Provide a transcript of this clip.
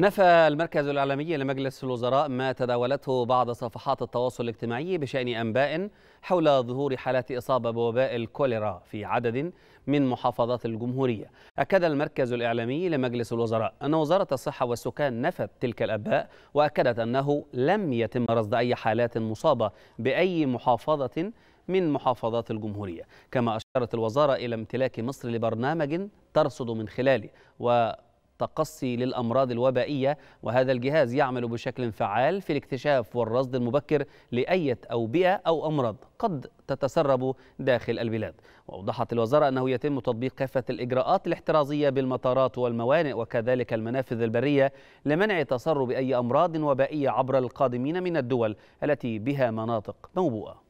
نفى المركز الإعلامي لمجلس الوزراء ما تداولته بعض صفحات التواصل الاجتماعي بشأن أنباء حول ظهور حالات إصابة بوباء الكوليرا في عدد من محافظات الجمهورية أكد المركز الإعلامي لمجلس الوزراء أن وزارة الصحة والسكان نفت تلك الأنباء وأكدت أنه لم يتم رصد أي حالات مصابة بأي محافظة من محافظات الجمهورية كما أشارت الوزارة إلى امتلاك مصر لبرنامج ترصد من خلاله و التقصي للأمراض الوبائية وهذا الجهاز يعمل بشكل فعال في الاكتشاف والرصد المبكر لأية أوبئة أو أمراض قد تتسرب داخل البلاد وأوضحت الوزارة أنه يتم تطبيق كافة الإجراءات الاحترازية بالمطارات والموانئ وكذلك المنافذ البرية لمنع تسرب أي أمراض وبائية عبر القادمين من الدول التي بها مناطق موبوءة